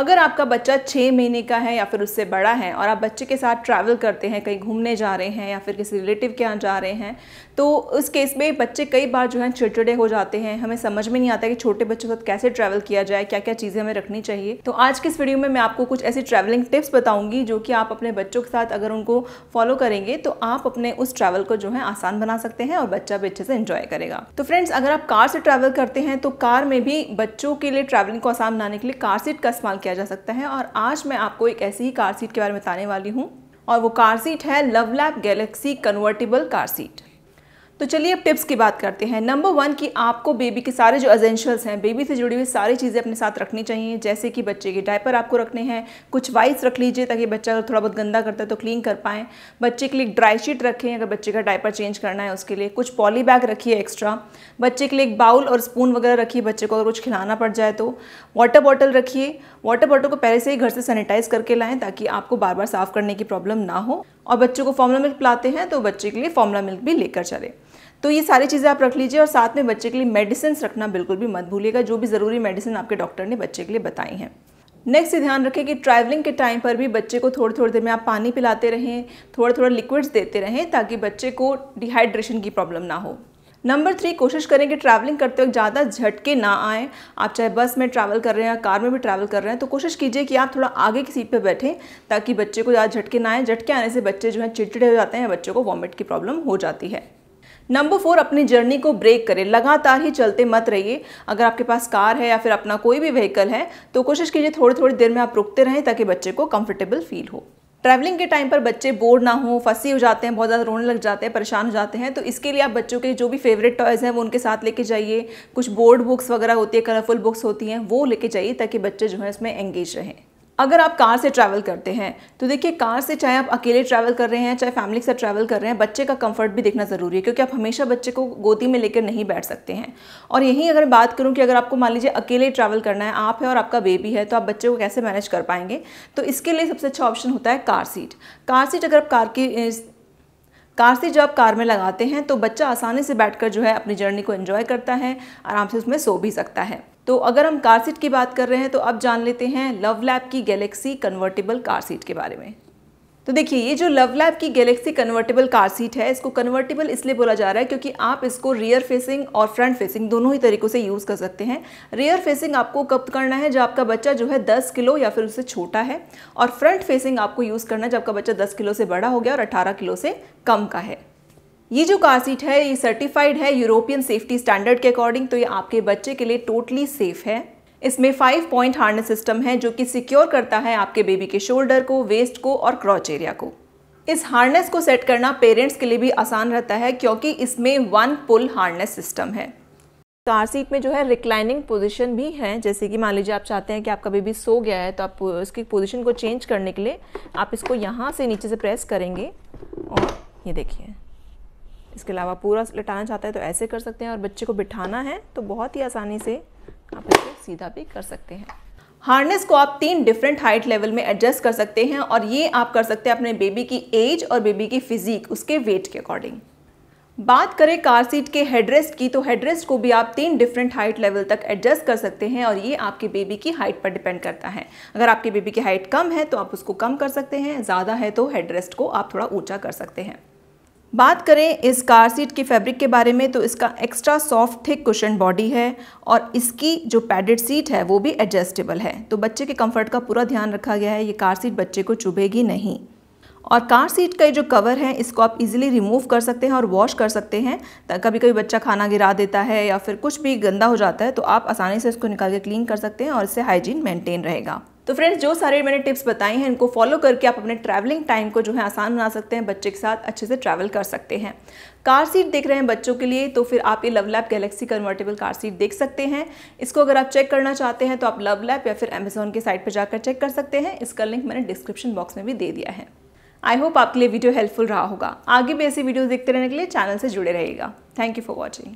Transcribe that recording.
अगर आपका बच्चा छः महीने का है या फिर उससे बड़ा है और आप बच्चे के साथ ट्रैवल करते हैं कहीं घूमने जा रहे हैं या फिर किसी रिलेटिव के यहाँ जा रहे हैं तो उस केस में बच्चे कई बार जो है चिड़चिड़े हो जाते हैं हमें समझ में नहीं आता कि छोटे बच्चों के साथ कैसे ट्रैवल किया जाए क्या क्या चीज़ें हमें रखनी चाहिए तो आज के इस वीडियो में मैं आपको कुछ ऐसी ट्रैवलिंग टिप्स बताऊँगी जो कि आप अपने बच्चों के साथ अगर उनको फॉलो करेंगे तो आप अपने उस ट्रैवल को जो है आसान बना सकते हैं और बच्चा भी अच्छे से इन्जॉय करेगा तो फ्रेंड्स अगर आप कार से ट्रैवल करते हैं तो कार में भी बच्चों के लिए ट्रैवलिंग को आसान बनाने के लिए कार सीट का इस्तेमाल किया किया जा सकता है और आज मैं आपको एक ऐसी ही कार सीट के बारे में बताने वाली हूँ और वो कार सीट है LuvLap galaxy convertible car seat तो चलिए अब टिप्स की बात करते हैं नंबर वन कि आपको बेबी के सारे जो एजेंशियल्स हैं बेबी से जुड़ी हुई सारी चीज़ें अपने साथ रखनी चाहिए जैसे कि बच्चे के डायपर आपको रखने हैं कुछ वाइप्स रख लीजिए ताकि बच्चा अगर थोड़ा बहुत गंदा करता है तो क्लीन कर पाएँ बच्चे के लिए ड्राई शीट रखें अगर बच्चे का डायपर चेंज करना है उसके लिए कुछ पॉली बैग रखिए एक्स्ट्रा बच्चे के लिए एक बाउल और स्पून वगैरह रखिए बच्चे को अगर कुछ खिलाना पड़ जाए तो वाटर बॉटल रखिए वाटर बॉटल को पहले से ही घर से सैनिटाइज करके लाएँ ताकि आपको बार बार साफ़ करने की प्रॉब्लम ना हो और बच्चों को फॉर्मुला मिल्क पिलाते हैं तो बच्चे के लिए फॉर्मुला मिल्क भी लेकर चले तो ये सारी चीज़ें आप रख लीजिए और साथ में बच्चे के लिए मेडिसिन रखना बिल्कुल भी मत भूलिएगा जो भी ज़रूरी मेडिसिन आपके डॉक्टर ने बच्चे के लिए बताई हैं नेक्स्ट ध्यान रखें कि ट्रैवलिंग के टाइम पर भी बच्चे को थोड़ी थोड़ी देर में आप पानी पिलाते रहें थोड़ा थोड़ा लिक्विड्स देते रहें ताकि बच्चे को डिहाइड्रेशन की प्रॉब्लम ना हो नंबर थ्री कोशिश करें कि ट्रैवलिंग करते वक्त ज़्यादा झटके ना आएँ आप चाहे बस में ट्रैवल कर रहे हैं या कार में भी ट्रैवल कर रहे हैं तो कोशिश कीजिए कि आप थोड़ा आगे की सीट पर बैठें ताकि बच्चे को ज़्यादा झटके ना आए झटके आने से बच्चे जो हैं चिड़चिड़े हो जाते हैं या बच्चों को वॉमिट की प्रॉब्लम हो जाती है नंबर फोर अपनी जर्नी को ब्रेक करें लगातार ही चलते मत रहिए अगर आपके पास कार है या फिर अपना कोई भी व्हीकल है तो कोशिश कीजिए थोड़ी थोड़ी देर में आप रुकते रहें ताकि बच्चे को कंफर्टेबल फील हो ट्रैवलिंग के टाइम पर बच्चे बोर ना हो फंसे हो जाते हैं बहुत ज़्यादा रोने लग जाते हैं परेशान हो जाते हैं तो इसके लिए आप बच्चों के जो भी फेवरेट टॉयज़ हैं वो उनके साथ लेके जाइए कुछ बोर्ड बुक्स वगैरह होती है कलरफुल बुक्स होती हैं वो लेके जाइए ताकि बच्चे जो है इसमें एंगेज रहें अगर आप कार से ट्रैवल करते हैं तो देखिए कार से चाहे आप अकेले ट्रैवल कर रहे हैं चाहे फैमिली से ट्रैवल कर रहे हैं बच्चे का कंफर्ट भी देखना ज़रूरी है क्योंकि आप हमेशा बच्चे को गोदी में लेकर नहीं बैठ सकते हैं और यहीं अगर बात करूँ कि अगर आपको मान लीजिए अकेले ट्रैवल करना है आप है और आपका बेबी है तो आप बच्चे को कैसे मैनेज कर पाएंगे तो इसके लिए सबसे अच्छा ऑप्शन होता है कार सीट कार सीट अगर आप कार की कार से जब आप कार में लगाते हैं तो बच्चा आसानी से बैठकर जो है अपनी जर्नी को एंजॉय करता है आराम से उसमें सो भी सकता है तो अगर हम कार सीट की बात कर रहे हैं तो अब जान लेते हैं लव लैब की गैलेक्सी कन्वर्टेबल कार सीट के बारे में तो देखिए ये जो लव लैब की गैलेक्सी कन्वर्टेबल कार सीट है इसको कन्वर्टेबल इसलिए बोला जा रहा है क्योंकि आप इसको रियर फेसिंग और फ्रंट फेसिंग दोनों ही तरीकों से यूज़ कर सकते हैं रियर फेसिंग आपको कब करना है जब आपका बच्चा जो है 10 किलो या फिर उससे छोटा है और फ्रंट फेसिंग आपको यूज़ करना है जब आपका बच्चा 10 किलो से बड़ा हो गया और 18 किलो से कम का है ये जो कार सीट है ये सर्टिफाइड है यूरोपियन सेफ्टी स्टैंडर्ड के अकॉर्डिंग तो ये आपके बच्चे के लिए टोटली सेफ है इसमें फाइव पॉइंट हार्नेस सिस्टम है जो कि सिक्योर करता है आपके बेबी के शोल्डर को वेस्ट को और क्रॉच एरिया को इस हार्नेस को सेट करना पेरेंट्स के लिए भी आसान रहता है क्योंकि इसमें वन पुल हार्नेस सिस्टम है कार सीट में जो है रिक्लाइनिंग पोजीशन भी है जैसे कि मान लीजिए आप चाहते हैं कि आपका बेबी सो गया है तो आप उसकी पोजीशन को चेंज करने के लिए आप इसको यहाँ से नीचे से प्रेस करेंगे और ये देखिए इसके अलावा पूरा लटाना चाहता है तो ऐसे कर सकते हैं और बच्चे को बिठाना है तो बहुत ही आसानी से आप इसको सीधा भी कर सकते हैं हार्नेस को आप तीन डिफरेंट हाइट लेवल में एडजस्ट कर सकते हैं और ये आप कर सकते हैं अपने बेबी की एज और बेबी की फिजिक उसके वेट के अकॉर्डिंग बात करें कार सीट के हेडरेस्ट की तो हेडरेस्ट को भी आप तीन डिफरेंट हाइट लेवल तक एडजस्ट कर सकते हैं और ये आपके बेबी की हाइट पर डिपेंड करता है अगर आपके बेबी की हाइट कम है तो आप उसको कम कर सकते हैं ज़्यादा है तो हेडरेस्ट को आप थोड़ा ऊंचा कर सकते हैं बात करें इस कार सीट के फैब्रिक के बारे में तो इसका extra soft thick cushion body है और इसकी जो पैडेड सीट है वो भी एडजस्टेबल है तो बच्चे के कंफर्ट का पूरा ध्यान रखा गया है ये कार सीट बच्चे को चुभेगी नहीं और कार सीट का ये जो कवर है इसको आप इजीली रिमूव कर सकते हैं और वॉश कर सकते हैं कभी कभी बच्चा खाना गिरा देता है या फिर कुछ भी गंदा हो जाता है तो आप आसानी से इसको निकाल के क्लीन कर सकते हैं और इससे हाइजीन मेंटेन रहेगा तो फ्रेंड्स जो सारे मैंने टिप्स बताए हैं इनको फॉलो करके आप अपने ट्रैवलिंग टाइम को जो है आसान बना सकते हैं बच्चे के साथ अच्छे से ट्रैवल कर सकते हैं कार सीट देख रहे हैं बच्चों के लिए तो फिर आप ये LuvLap galaxy convertible car seat देख सकते हैं इसको अगर आप चेक करना चाहते हैं तो आप लव लैप या फिर अमेजोन की साइट पर जाकर चेक कर सकते हैं इसका लिंक मैंने डिस्क्रिप्शन बॉक्स में भी दे दिया है आई होप आपके लिए वीडियो हेल्पफुल रहा होगा आगे भी ऐसी वीडियो देखते रहने के लिए चैनल से जुड़े रहेगा थैंक यू फॉर वॉचिंग